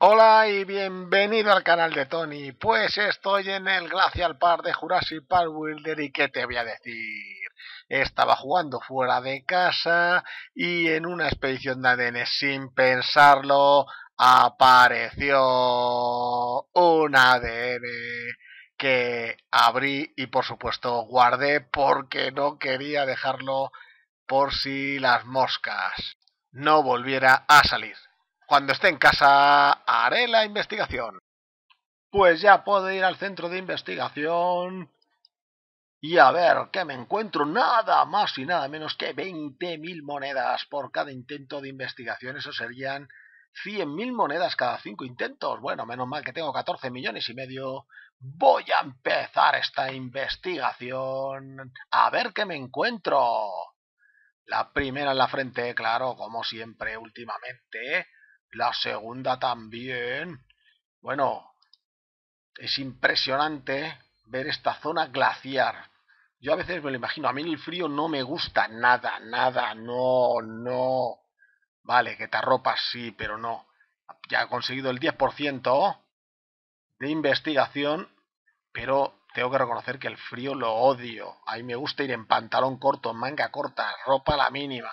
Hola y bienvenido al canal de Tony. Pues estoy en el Glacial Park de Jurassic Park Wilder y que te voy a decir? Estaba jugando fuera de casa y en una expedición de ADN sin pensarlo apareció un ADN que abrí y por supuesto guardé porque no quería dejarlo por si las moscas no volviera a salir. Cuando esté en casa haré la investigación. Pues ya puedo ir al centro de investigación y a ver qué me encuentro nada más y nada menos que 20.000 monedas por cada intento de investigación. Eso serían 100.000 monedas cada 5 intentos. Bueno, menos mal que tengo 14 millones y medio. Voy a empezar esta investigación. A ver qué me encuentro. La primera en la frente, claro, como siempre últimamente. La segunda también. Bueno, es impresionante ver esta zona glaciar. Yo a veces me lo imagino, a mí el frío no me gusta nada, nada, no, no. Vale, que te ropa sí, pero no. Ya ha conseguido el 10% de investigación, pero tengo que reconocer que el frío lo odio. A mí me gusta ir en pantalón corto, manga corta, ropa la mínima.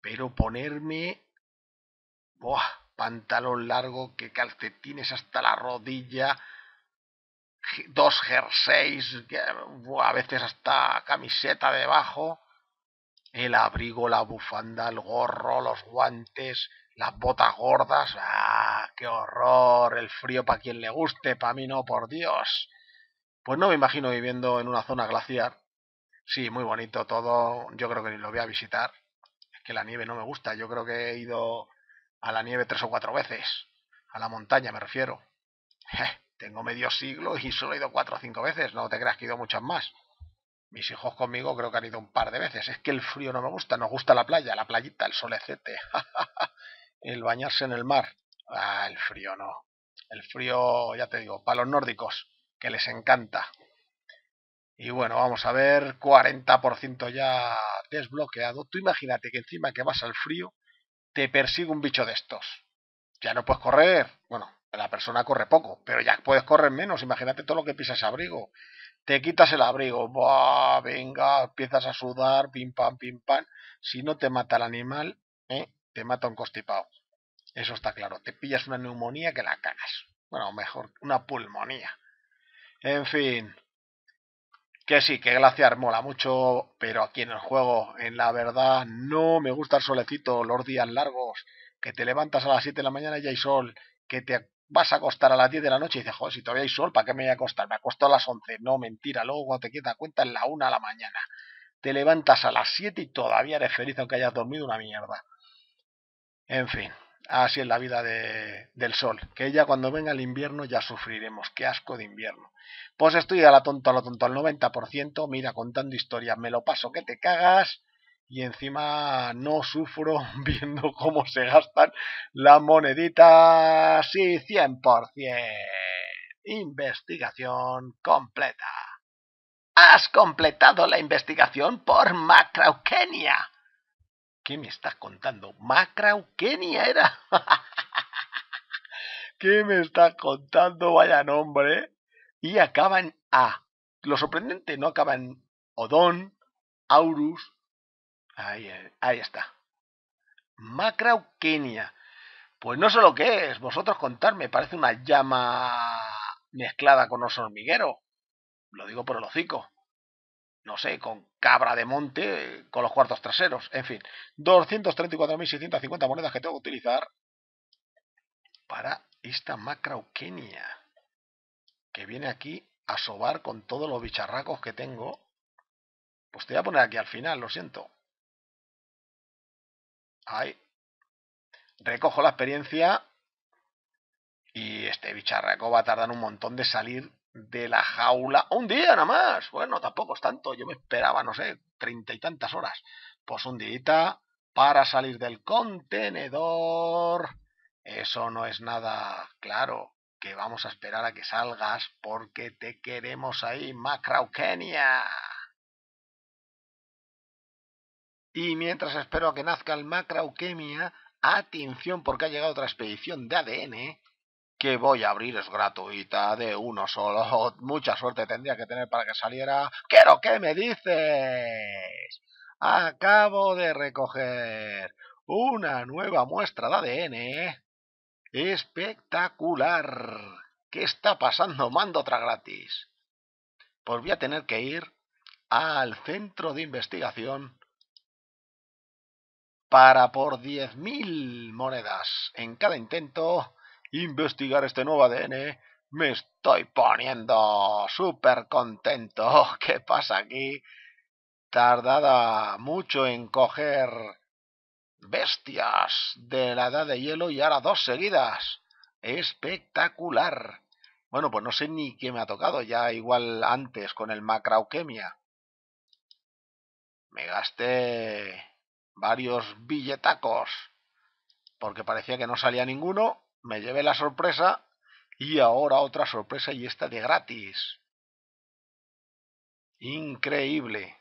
Pero ponerme... Buah, pantalón largo, que calcetines hasta la rodilla, dos jerseys, a veces hasta camiseta debajo el abrigo, la bufanda, el gorro, los guantes, las botas gordas. ¡Ah, qué horror! El frío para quien le guste, para mí no, por Dios. Pues no me imagino viviendo en una zona glaciar. Sí, muy bonito todo. Yo creo que ni lo voy a visitar. Es que la nieve no me gusta. Yo creo que he ido a la nieve tres o cuatro veces. A la montaña me refiero. tengo medio siglo y solo he ido cuatro o cinco veces. No te creas que he ido muchas más. Mis hijos conmigo creo que han ido un par de veces. Es que el frío no me gusta, nos gusta la playa, la playita, el solecete, el bañarse en el mar. Ah, el frío no. El frío, ya te digo, para los nórdicos, que les encanta. Y bueno, vamos a ver, 40% ya desbloqueado. Tú imagínate que encima que vas al frío, te persigue un bicho de estos. Ya no puedes correr. Bueno, la persona corre poco, pero ya puedes correr menos. Imagínate todo lo que pisas abrigo te quitas el abrigo, va, venga, empiezas a sudar, pim pam, pim pam. Si no te mata el animal, ¿eh? te mata un constipado. Eso está claro. Te pillas una neumonía que la cagas. Bueno, mejor, una pulmonía. En fin. Que sí, que glaciar mola mucho, pero aquí en el juego, en la verdad, no me gusta el solecito, los días largos, que te levantas a las 7 de la mañana y ya hay sol, que te vas a acostar a las 10 de la noche y dices, joder, si todavía hay sol, ¿para qué me voy a acostar? Me acuesto a las 11. No, mentira, luego cuando te queda cuenta en la 1 de la mañana. Te levantas a las 7 y todavía eres feliz aunque hayas dormido una mierda. En fin, así es la vida de, del sol. Que ya cuando venga el invierno ya sufriremos. Qué asco de invierno. Pues estoy a la tonta, a la tonta, al 90%. Mira, contando historias, me lo paso que te cagas y encima no sufro viendo cómo se gastan las moneditas por 100%. Investigación completa. Has completado la investigación por Macraukenia! ¿Qué me estás contando? Macraukenia era. ¿Qué me estás contando? Vaya nombre. Y acaban A. Lo sorprendente no acaban Odón, Aurus, Ahí, eh, ahí está. Macrauquenia, Pues no sé lo que es, vosotros contadme, parece una llama mezclada con oso hormiguero. Lo digo por el hocico. No sé, con cabra de monte, con los cuartos traseros, en fin. 234.650 monedas que tengo que utilizar para esta macrauquenia. Que viene aquí a sobar con todos los bicharracos que tengo. Pues te voy a poner aquí al final, lo siento. Ahí. Recojo la experiencia. Y este bicharraco va a tardar un montón de salir de la jaula. Un día nada más. Bueno, tampoco es tanto. Yo me esperaba, no sé, treinta y tantas horas. Pues un día para salir del contenedor. Eso no es nada claro. Que vamos a esperar a que salgas porque te queremos ahí, Macraukenia y mientras espero a que nazca el macroquemia, atención porque ha llegado otra expedición de ADN que voy a abrir es gratuita de uno solo. Mucha suerte tendría que tener para que saliera. lo que me dices! Acabo de recoger una nueva muestra de ADN espectacular. ¿Qué está pasando? Mando otra gratis. Pues voy a tener que ir al centro de investigación para por 10.000 monedas en cada intento investigar este nuevo ADN. Me estoy poniendo súper contento. ¿Qué pasa aquí? Tardada mucho en coger bestias de la edad de hielo y ahora dos seguidas. Espectacular. Bueno, pues no sé ni qué me ha tocado, ya igual antes con el macrauquemia. Me gasté varios billetacos, porque parecía que no salía ninguno, me llevé la sorpresa y ahora otra sorpresa y esta de gratis. Increíble.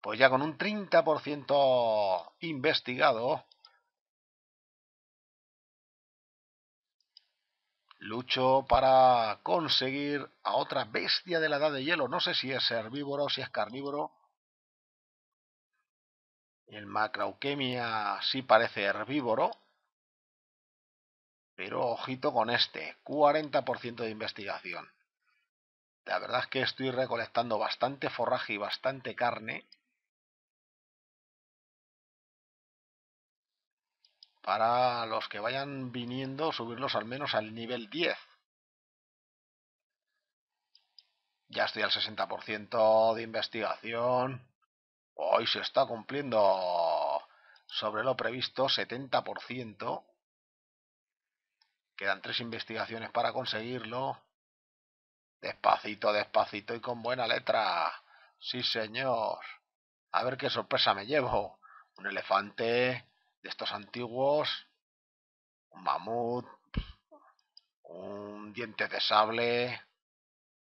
Pues ya con un 30% investigado, lucho para conseguir a otra bestia de la edad de hielo. No sé si es herbívoro, si es carnívoro. El macroquemia sí parece herbívoro, pero ojito con este, 40% de investigación. La verdad es que estoy recolectando bastante forraje y bastante carne para los que vayan viniendo subirlos al menos al nivel 10. Ya estoy al 60% de investigación. Hoy se está cumpliendo sobre lo previsto 70%. Quedan tres investigaciones para conseguirlo. Despacito, despacito y con buena letra. Sí, señor. A ver qué sorpresa me llevo. Un elefante de estos antiguos. Un mamut. Un diente de sable.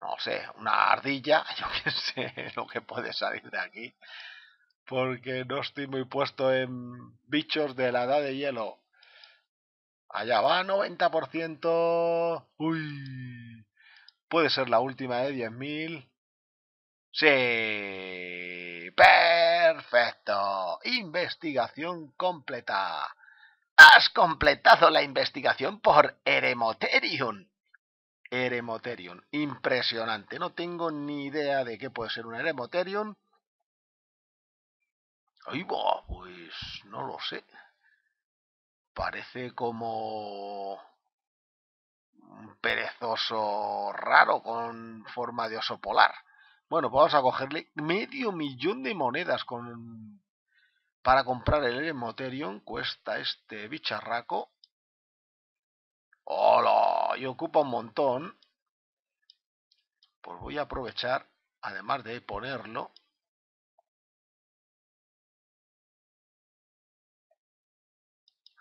No sé, una ardilla. Yo qué sé lo que puede salir de aquí porque no estoy muy puesto en bichos de la edad de hielo. Allá va, 90%. Uy. Puede ser la última de 10.000. Sí. Perfecto. Investigación completa. Has completado la investigación por Eremoterium. Eremoterium. Impresionante. No tengo ni idea de qué puede ser un Eremoterium Ahí va, pues no lo sé. Parece como un perezoso raro con forma de oso polar. Bueno, pues vamos a cogerle medio millón de monedas con... para comprar el Emoterion. Cuesta este bicharraco. ¡Hola! Y ocupa un montón. Pues voy a aprovechar, además de ponerlo,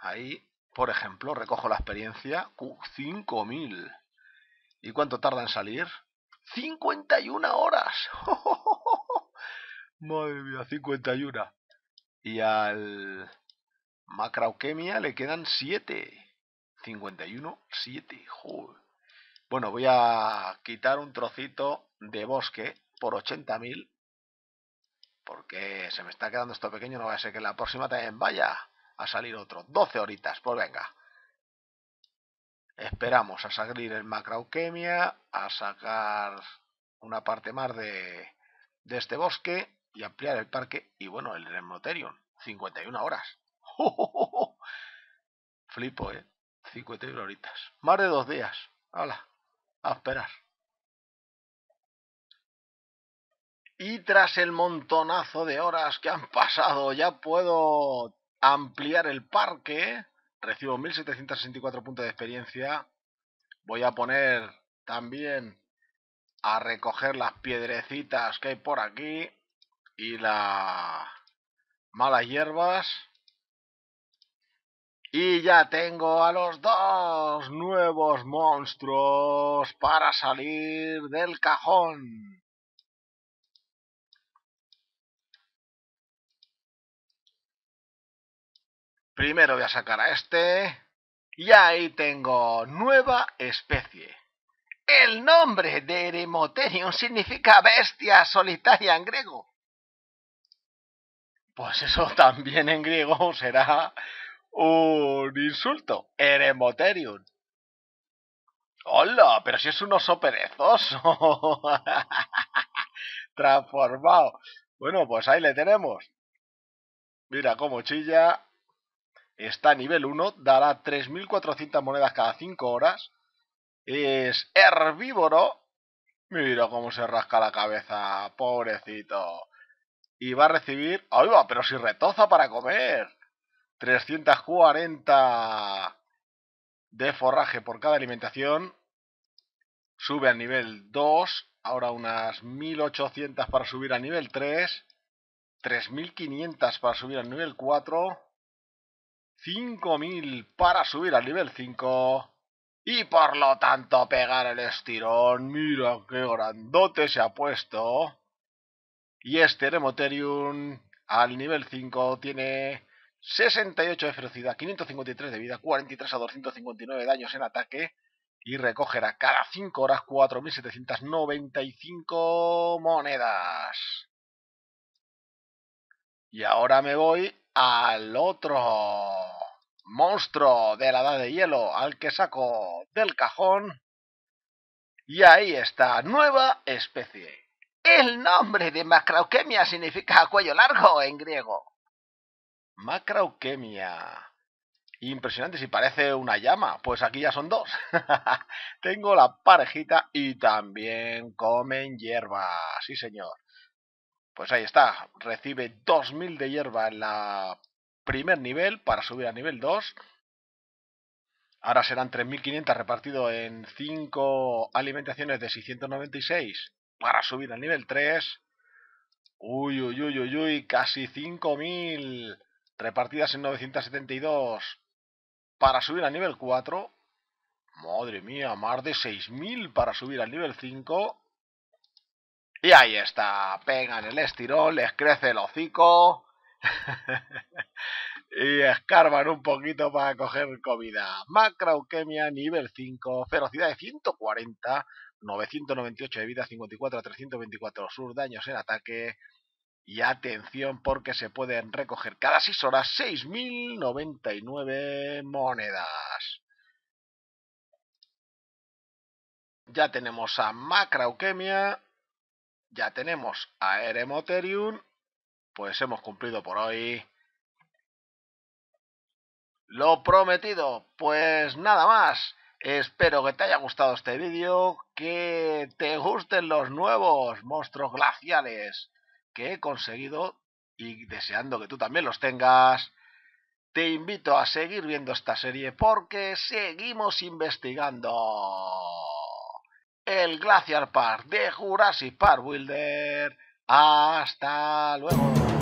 Ahí, por ejemplo, recojo la experiencia. 5000. ¿Y cuánto tarda en salir? 51 horas. Madre mía, 51. Y al macroquemia le quedan 7. 51, 7. Bueno, voy a quitar un trocito de bosque por 80.000. Porque se me está quedando esto pequeño. No va a ser que la próxima también vaya a salir otro. 12 horitas, pues venga. Esperamos a salir el macroquemia a sacar una parte más de, de este bosque y ampliar el parque. Y bueno, el Remoterium, 51 horas. Flipo, ¿eh? 51 horitas. Más de dos días. hola, a esperar. Y tras el montonazo de horas que han pasado, ya puedo ampliar el parque. Recibo 1764 puntos de experiencia. Voy a poner también a recoger las piedrecitas que hay por aquí y las malas hierbas. Y ya tengo a los dos nuevos monstruos para salir del cajón. Primero voy a sacar a este. Y ahí tengo nueva especie. El nombre de Eremoterium significa bestia solitaria en griego. Pues eso también en griego será un insulto. Eremotherium. ¡Hola! Pero si es un oso perezoso. Transformado. Bueno, pues ahí le tenemos. Mira cómo chilla está a nivel 1, dará 3.400 monedas cada 5 horas. Es herbívoro. Mira cómo se rasca la cabeza, pobrecito. Y va a recibir... ¡Ay, va! Pero si retoza para comer. 340 de forraje por cada alimentación. Sube a nivel 2. Ahora unas 1.800 para subir a nivel 3. 3.500 para subir al nivel 4. 5000 para subir al nivel 5 y por lo tanto pegar el estirón. Mira qué grandote se ha puesto. Y este Remoterium al nivel 5 tiene 68 de ferocidad, 553 de vida, 43 a 259 de daños en ataque y recogerá cada 5 horas 4.795 monedas. Y ahora me voy al otro monstruo de la edad de hielo, al que saco del cajón. Y ahí está, nueva especie. El nombre de macrauquemia significa cuello largo en griego. Macrauquemia. Impresionante, si parece una llama. Pues aquí ya son dos. Tengo la parejita y también comen hierba. Sí, señor. Pues ahí está, recibe 2000 de hierba en la primer nivel para subir a nivel 2. Ahora serán 3.500 repartidos en 5 alimentaciones de 696 para subir al nivel 3. Uy, uy, uy, uy, uy, casi 5.000 repartidas en 972 para subir al nivel 4. Madre mía, más de 6.000 para subir al nivel 5. Y ahí está, pegan el estirón, les crece el hocico y escarban un poquito para coger comida. Macrauquemia nivel 5, ferocidad de 140, 998 de vida, 54 a 324 sur, daños en ataque. Y atención porque se pueden recoger cada 6 horas 6.099 monedas. Ya tenemos a Macrauquemia ya tenemos a Eremoterium, pues hemos cumplido por hoy. Lo prometido, pues nada más. Espero que te haya gustado este vídeo, que te gusten los nuevos monstruos glaciales que he conseguido y deseando que tú también los tengas. Te invito a seguir viendo esta serie porque seguimos investigando el Glacier Park de Jurassic Park Wilder. Hasta luego.